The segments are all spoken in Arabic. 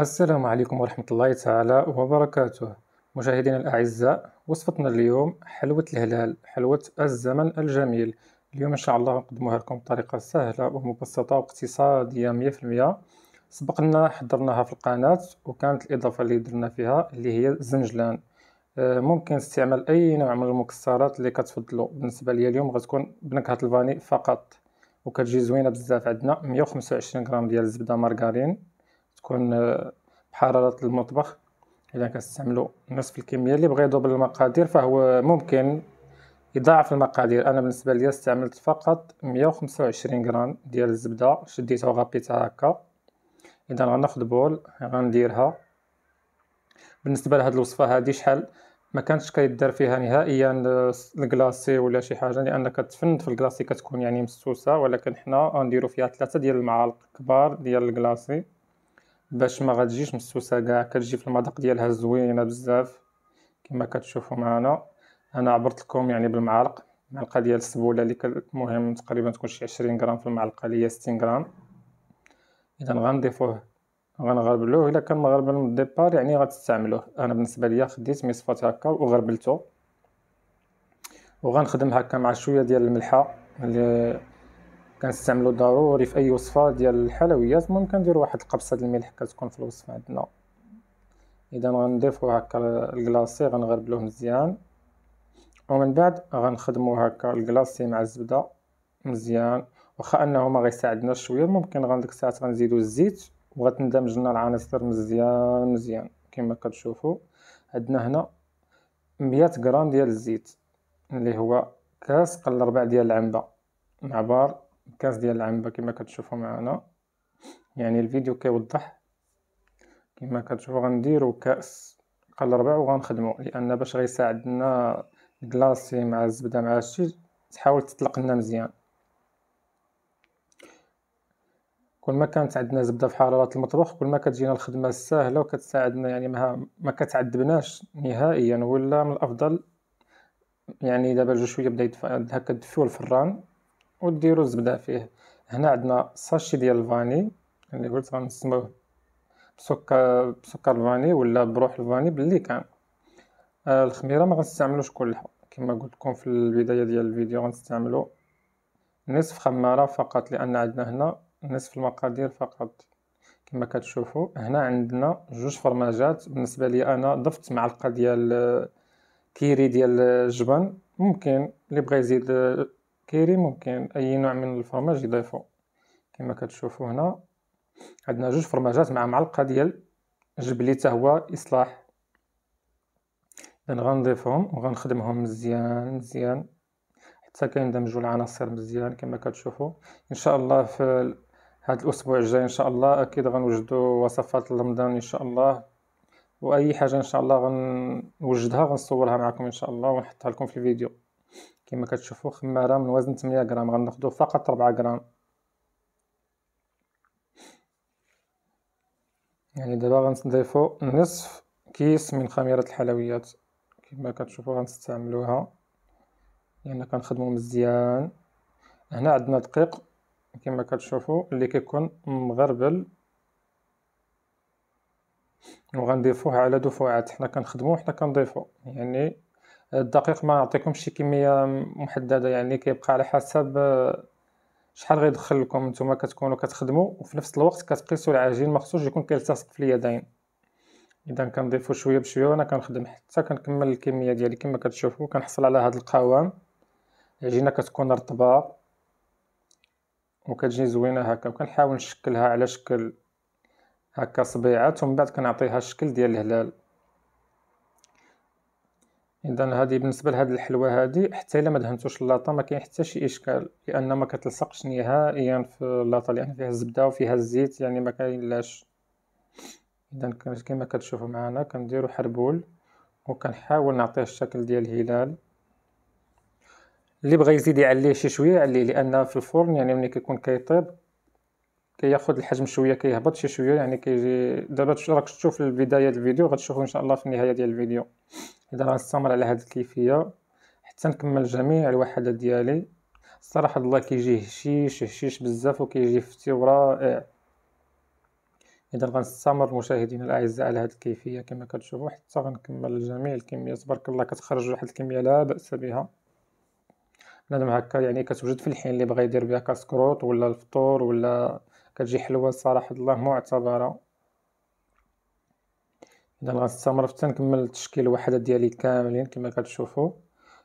السلام عليكم ورحمة الله تعالى وبركاته مشاهدينا الأعزاء وصفتنا اليوم حلوة الهلال حلوة الزمن الجميل اليوم إن شاء الله نقدمها لكم بطريقة سهلة ومبسطة واقتصادية 100% سبقنا حضرناها في القناة وكانت الإضافة اللي درنا فيها اللي هي الزنجلان آه، ممكن استعمال أي نوع من المكسرات اللي كتفضلوا بالنسبة لي اليوم غتكون بنكهة الفاني فقط وكتجي زوينة بزاف عندنا 125 غرام ديال الزبدة مارغرين تكون بحرارة المطبخ إذا كنستعملو نصف الكمية اللي بغى يضرب المقادير فهو ممكن يضاعف المقادير أنا بالنسبة ليا استعملت فقط مية وخمسة وعشرين غرام ديال الزبدة شديتها وغبيتها هكا إذا غناخد بول غنديرها بالنسبة لهاد الوصفة هادي شحال ما كانتش كيدار فيها نهائيا الكلاصي ولا شي حاجه لان كتفند في الكلاصي كتكون يعني مسوسه ولكن حنا غنديرو فيها ثلاثه ديال المعالق كبار ديال الكلاصي باش ما غتجيش مسوسه كاع كتجي في المذاق ديالها زوينه بزاف كما كتشوفوا معنا انا عبرت لكم يعني بالمعالق معلقه ديال السبوله اللي المهم تقريبا تكون شي 20 غرام في المعلقه اللي هي 60 غرام اذا غنضيفوه غنغربلوه الا كان مغربل من الديبار يعني غتستعملوه انا بالنسبه ليا خديت مصفات هكا وغربلته وغنخدم هكا مع شويه ديال الملحه اللي كنستعملو ضروري في اي وصفه ديال الحلويات المهم كنديرو واحد القبصه ديال الملح كتكون في الوصفه عندنا اذا غنضيفو هكا الكلاصي غنغربلوه مزيان ومن بعد غنخدمو هكا الكلاصي مع الزبده مزيان واخا انه ما غيساعدناش شويه ممكن غنديك الساعات غنزيدو الزيت وغتندمج لنا العناصر مزيان مزيان كما كتشوفوا عندنا هنا 100 غرام ديال الزيت اللي هو كاس قل ربع ديال العنبه مع بار الكاس ديال العنبه كما كتشوفوا معنا يعني الفيديو كيوضح كما كتشوفوا غنديروا كاس قال وغنخدموا لان باش غيساعدنا الكلاصي مع الزبده مع هادشي تحاول تطلق لنا مزيان كل ما كانت عندنا زبده في حراره المطبخ كل ما كتجينا الخدمه سهله وكتساعدنا يعني ما ما كتعذبناش نهائيا ولا من الافضل يعني دابا جو شويه بدا هكا دفيو الفران وديروا الزبده فيه هنا عندنا ساشي ديال الفاني اللي قلت غنسموه بسكر بسكر الفاني ولا بروح الفاني باللي كان آه الخميره ما غنستعملوش كلها كما قلت لكم في البدايه ديال الفيديو غنستعملو نصف خماره فقط لان عندنا هنا نصف المقادير فقط كما كتشوفوا هنا عندنا جوج فرماجات بالنسبه لي انا ضفت معلقه ديال آه، كيري ديال الجبن آه، ممكن اللي بغى يزيد آه، كيري ممكن اي نوع من الفرماج يضيفو كما كتشوفو هنا عندنا جوج فرماجات مع معلقه ديال جبلي حتى هو اصلاح اذا غنضيفهم وغنخدمهم مزيان مزيان حتى كيندمجوا العناصر مزيان كما كتشوفوا ان شاء الله في هذا الاسبوع الجاي ان شاء الله اكيد غنوجدوا وصفات رمضان ان شاء الله واي حاجه ان شاء الله غنوجدها غنصورها معكم ان شاء الله ونحطها لكم في الفيديو كما كتشوفوا خماره من وزن 8 غرام غناخذوا فقط 4 غرام يعني دابا غنضيفوا نصف كيس من خميره الحلويات كما كتشوفوا غنستعملوها لان يعني كنخدموا مزيان هنا عندنا دقيق كما كتشوفوا اللي كيكون مغربل وغنضيفوه على دفعات حنا كنخدمو حنا كنضيفو يعني الدقيق ما نعطيكمش شي كميه محدده يعني كيبقى على حسب آه، شحال غيدخل لكم نتوما كتكونوا كتخدموا وفي نفس الوقت كتقيسوا العجين ما خصوش يكون كيلتصق في اليدين اذا كنضيفوا شويه بشويه وانا كنخدم حتى كنكمل الكميه ديالي كما كتشوفوا كنحصل على هذا القوام العجينه كتكون رطبه وكتجي زوينه هكا وكنحاول نشكلها على شكل هكا صبيعات ومن بعد كنعطيها الشكل ديال الهلال اذا هذه بالنسبه لهاد الحلوه هذه حتى الا ما دهنتوش اللاطه ما كاين حتى شي اشكال لان ما كتلصقش نهائيا في اللاطه لان فيها الزبده وفيها الزيت يعني ما كاينلاش اذا كما كتشوفوا معنا كنديروا حربول وكنحاول نعطيه الشكل ديال الهلال اللي بغى يزيد يعليه شي شويه يعليه لان في الفرن يعني ملي كيكون كيطيب كياخذ الحجم شويه كيهبط شي شويه يعني كيجي دابا راك تشوف البدايه ديال الفيديو غتشوفوا ان شاء الله في النهايه ديال الفيديو اذا غنستمر على هذه الكيفيه حتى نكمل جميع الوحدات ديالي الصراحه الله كيجي هشيش هشيش بزاف وكيجي فتي ورائع اذا غنستمر مشاهدينا الاعزاء على هذه الكيفيه كما كتشوفوا حتى غنكمل جميع الكميات تبارك الله كتخرج واحد الكميه لا باس بها بنادم هكا يعني كتوجد في الحين اللي بغى يدير بها كاسكروت ولا الفطور ولا كتجي حلوه صراحه الله معتبره اذا غنستمر حتى نكمل التشكيل الوحدات ديالي كاملين كما كتشوفوا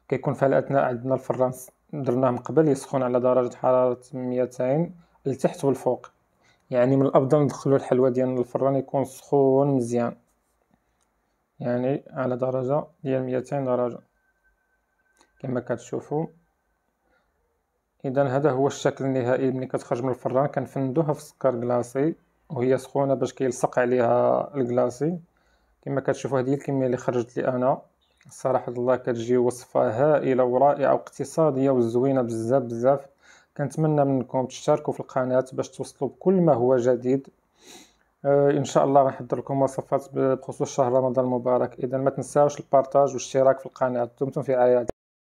كيكون في الاثناء عندنا الفران درناه من قبل يسخن على درجه حراره 200 لتحت والفوق يعني من الافضل ندخلو الحلوى ديالنا للفران يكون سخون مزيان يعني على درجه ديال 200 درجه كما كتشوفوا اذا هذا هو الشكل النهائي ملي كتخرج من الفران كنفندوها في سكر كلاصي وهي سخونه باش كيلصق عليها الكلاصي كما كتشوفوا هذه الكميه اللي خرجت لي انا صراحه الله كتجي وصفه هائله ورائعه واقتصاديه وزوينه بزاف بزاف كنتمنى منكم تشتركوا في القناه باش توصلوا بكل ما هو جديد آه ان شاء الله غنحضر لكم وصفات بخصوص شهر رمضان المبارك اذا ما تنساوش البارتاج والاشتراك في القناه دمتم في عياد